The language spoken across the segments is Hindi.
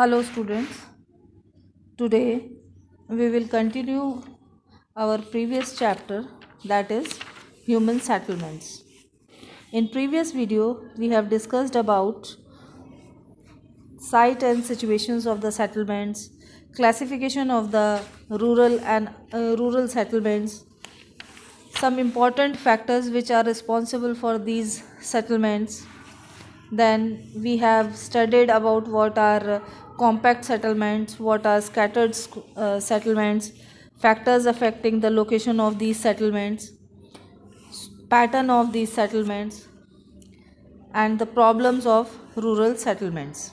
hello students today we will continue our previous chapter that is human settlements in previous video we have discussed about site and situations of the settlements classification of the rural and uh, rural settlements some important factors which are responsible for these settlements then we have studied about what are compact settlements, what are scattered uh, settlements, factors affecting the location of these settlements, pattern of these settlements and the problems of rural settlements.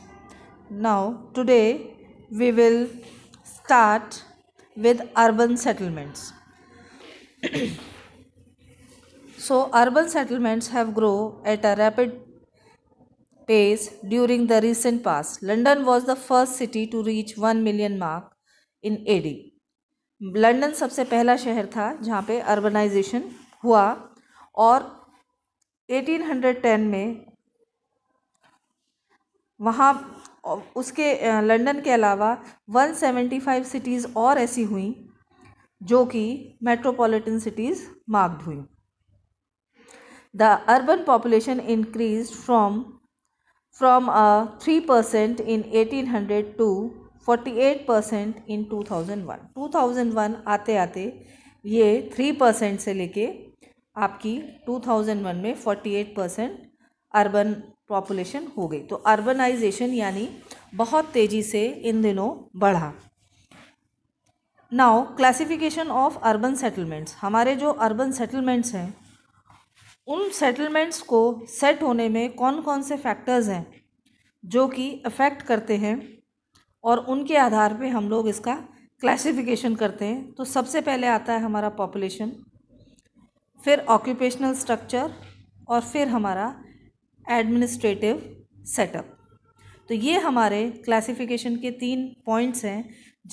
Now today we will start with urban settlements. so urban settlements have grown at a rapid pace during the recent past. London was the first city to reach 1 million mark in AD. London सबसे पहला शहर था जहाँ पे अर्बनाइजेशन हुआ और 1810 में वहाँ उसके लंदन के अलावा 175 सिटीज़ और ऐसी हुई जो कि मेट्रोपॉलिटन सिटीज़ मार्क्ड हुई the urban population increase from from a 3% in 1800 to 48% in 2001 2001 आते आते ये 3% से लेके आपकी 2001 में 48% अर्बन पॉपुलेशन हो गई तो अर्बनाइजेशन यानी बहुत तेज़ी से इन दिनों बढ़ा now classification of urban settlements हमारे जो अर्बन सेटलमेंट्स हैं उन सेटलमेंट्स को सेट होने में कौन कौन से फैक्टर्स हैं जो कि अफेक्ट करते हैं और उनके आधार पे हम लोग इसका क्लासिफिकेशन करते हैं तो सबसे पहले आता है हमारा पॉपुलेशन फिर ऑक्यूपेशनल स्ट्रक्चर और फिर हमारा एडमिनिस्ट्रेटिव सेटअप तो ये हमारे क्लासिफिकेशन के तीन पॉइंट्स हैं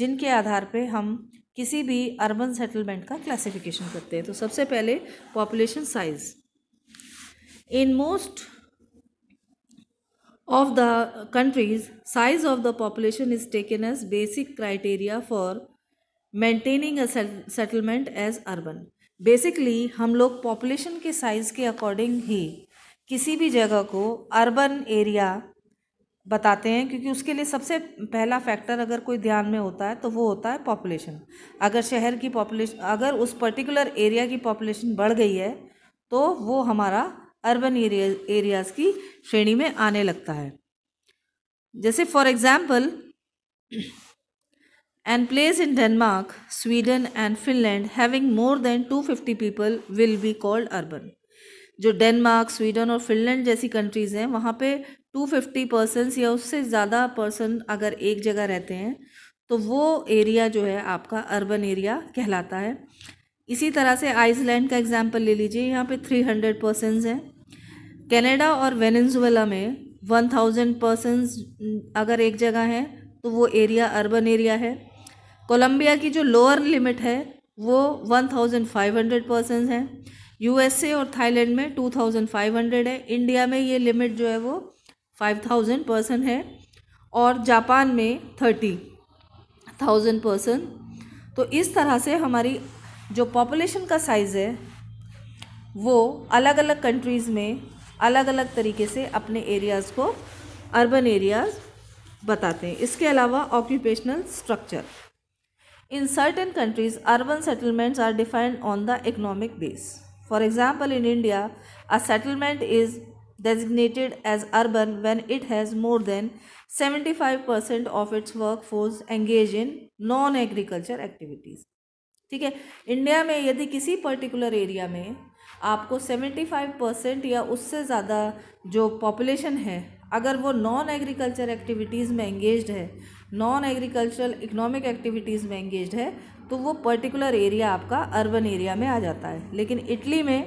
जिनके आधार पे हम किसी भी अर्बन सेटलमेंट का क्लासिफिकेशन करते हैं तो सबसे पहले population size In most of the countries, size of the population is taken as basic criteria for maintaining a settlement as urban basically हम लोग पॉपुलेशन के साइज़ के अकॉर्डिंग ही किसी भी जगह को अर्बन एरिया बताते हैं क्योंकि उसके लिए सबसे पहला फैक्टर अगर कोई ध्यान में होता है तो वो होता है पॉपुलेशन अगर शहर की पॉपुलेशन अगर उस पर्टिकुलर एरिया की पॉपुलेशन बढ़ गई है तो वो हमारा अर्बन एरियाज़ की श्रेणी में आने लगता है जैसे for example place in Denmark Sweden and Finland finland more than two 250 people will be called urban जो डेनमार्क स्वीडन और फिनलैंड जैसी कंट्रीज़ हैं वहाँ पे 250 फिफ्टी पर्सनस या उससे ज़्यादा पर्सन अगर एक जगह रहते हैं तो वो एरिया जो है आपका अर्बन एरिया कहलाता है इसी तरह से आइसलैंड का एग्जांपल ले लीजिए यहाँ पे 300 हंड्रेड पर्सनस हैं कनाडा और वेनेजुएला में वन थाउजेंड पर्सनस अगर एक जगह है तो वो एरिया अर्बन एरिया है कोलंबिया की जो लोअर लिमिट है वो one thousand five hundred persons हैं यूएसए और थाईलैंड में टू थाउजेंड फाइव हंड्रेड है इंडिया में ये लिमिट जो है वो फाइव थाउजेंड पर्सन है और जापान में थर्टी थाउजेंड पर्सन तो इस तरह से हमारी जो पॉपुलेशन का साइज़ है वो अलग अलग कंट्रीज़ में अलग अलग तरीके से अपने एरियाज़ को अर्बन एरियाज़ बताते हैं इसके अलावा occupational structure in certain countries urban settlements are defined on the economic base for example in India a settlement is designated as when it has more than seventy five percent of its work force engage in non agriculture activities ठीक है इंडिया में यदि किसी पर्टिकुलर एरिया में आपको सेवेंटी फाइव परसेंट या उससे ज़्यादा जो पॉपुलेशन है अगर वो नॉन एग्रीकल्चर एक्टिविटीज़ में एंगेज है नॉन एग्रीकल्चरल इकनॉमिक एक्टिविटीज़ में एंगेज है तो वो पर्टिकुलर एरिया आपका अर्बन एरिया में आ जाता है लेकिन इटली में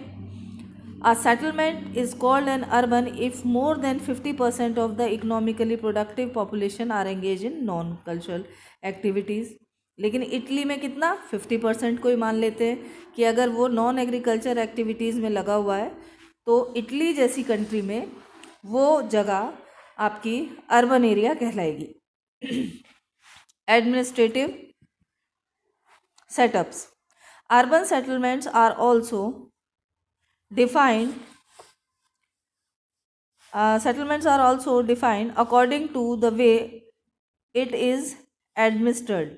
a settlement is called an urban if more than fifty percent of the economically productive population are engage in non cultural activities लेकिन इटली में कितना फिफ्टी परसेंट को ही मान लेते हैं कि अगर वो नॉन एग्रीकल्चर एक्टिविटीज़ में लगा हुआ है तो इटली जैसी कंट्री में वो जगह आपकी अर्बन एरिया कहलाएगी administrative setups urban settlements are also defined settlements are also defined according to the way it is administered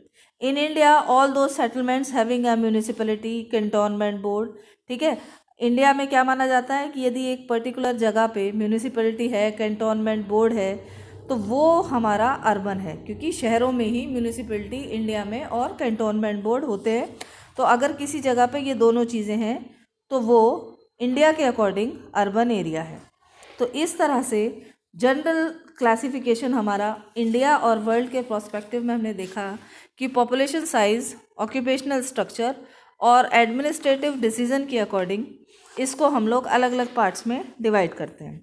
in India all those settlements having a municipality cantonment board ठीक है इंडिया में क्या माना जाता है कि यदि एक पर्टिकुलर जगह पे म्यूनिसिपलिटी है कंटोनमेंट बोर्ड है तो वो हमारा अर्बन है क्योंकि शहरों में ही म्यूनिसिपलिटी इंडिया में और कंटोनमेंट बोर्ड होते हैं तो अगर किसी जगह पे ये दोनों चीज़ें हैं तो वो इंडिया के अकॉर्डिंग अर्बन एरिया है तो इस तरह से जनरल क्लासिफिकेशन हमारा इंडिया और वर्ल्ड के प्रोस्पेक्टिव में हमने देखा कि पॉपुलेशन साइज़ ऑक्यूपेशनल स्ट्रक्चर और एडमिनिस्ट्रेटिव डिसीज़न के अकॉर्डिंग इसको हम लोग अलग अलग पार्ट्स में डिवाइड करते हैं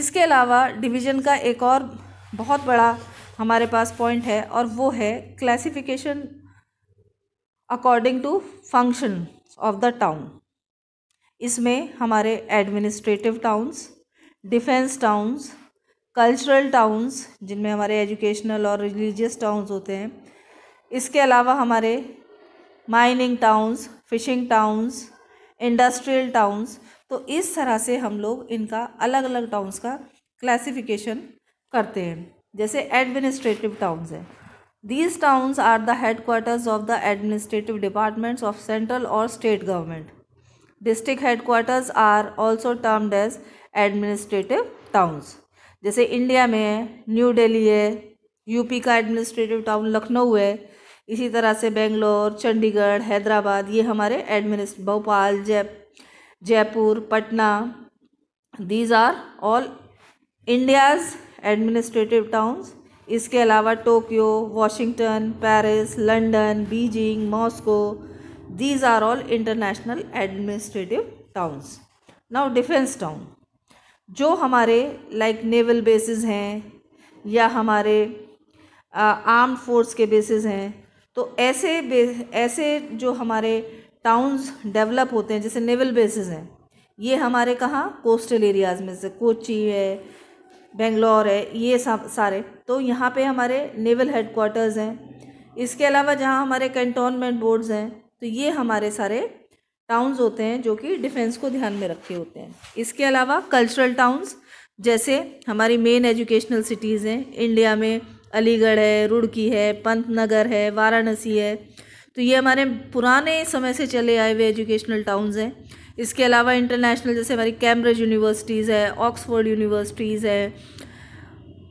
इसके अलावा डिवीज़न का एक और बहुत बड़ा हमारे पास पॉइंट है और वो है classification according to function of the town इसमें हमारे administrative towns defence towns cultural towns जिनमें हमारे एजुकेशनल और रिलीजियस टाउन्स होते हैं इसके अलावा हमारे mining towns fishing towns industrial towns तो इस तरह से हम लोग इनका अलग अलग टाउन्स का क्लासिफिकेशन करते हैं जैसे एडमिनिस्ट्रेटिव टाउन्स हैं are the headquarters of the administrative departments of central और state government district headquarters are also termed as administrative towns जैसे इंडिया में है न्यू दिल्ली है यूपी का एडमिनिस्ट्रेटिव टाउन लखनऊ है इसी तरह से बेंगलोर चंडीगढ़ हैदराबाद ये हमारे एडमिनिस्ट भोपाल जय Jaipur Patna these are all India's administrative towns इसके अलावा Tokyo Washington Paris London Beijing Moscow these are all international administrative towns now defence town जो हमारे लाइक नेवल बेसिस हैं या हमारे आर्म्ड फोर्स के बेसिस हैं तो ऐसे ऐसे जो हमारे टाउन्स डेवलप होते हैं जैसे नेवल बेसिस हैं ये हमारे कहाँ कोस्टल एरियाज़ में से कोची है बेंगलोर है ये सब सारे तो यहाँ पे हमारे नेवल हेडकोार्टर्स हैं इसके अलावा जहाँ हमारे कैंटोनमेंट बोर्ड्स हैं तो ये हमारे सारे टाउन्स होते हैं जो कि डिफेंस को ध्यान में रखे होते हैं इसके अलावा कल्चरल टाउन्स जैसे हमारी मेन एजुकेशनल सिटीज़ हैं इंडिया में अलीगढ़ है रुड़की है पंतनगर है वाराणसी है तो ये हमारे पुराने समय से चले आए हुए एजुकेशनल टाउन्स हैं इसके अलावा इंटरनेशनल जैसे हमारी कैम्ब्रिज यूनिवर्सिटीज़ है ऑक्सफोर्ड यूनिवर्सिटीज़ है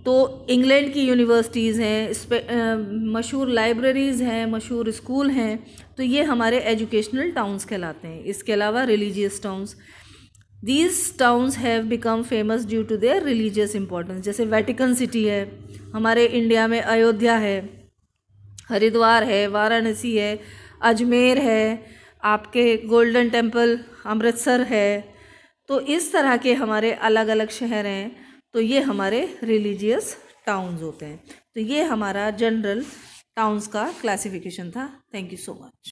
तो इंग्लैंड की यूनिवर्सिटीज़ हैं मशहूर लाइब्रेरीज़ हैं मशहूर स्कूल हैं तो ये हमारे एजुकेशनल टाउन्स कहलाते हैं इसके अलावा religious towns these towns have become famous due to their religious importance जैसे वेटिकन सिटी है हमारे इंडिया में अयोध्या है हरिद्वार है वाराणसी है अजमेर है आपके गोल्डन टेम्पल अमृतसर है तो इस तरह के हमारे अलग अलग शहर हैं तो ये हमारे रिलीजियस टाउन्स होते हैं तो ये हमारा जनरल टाउन्स का क्लासिफिकेशन था थैंक यू सो मच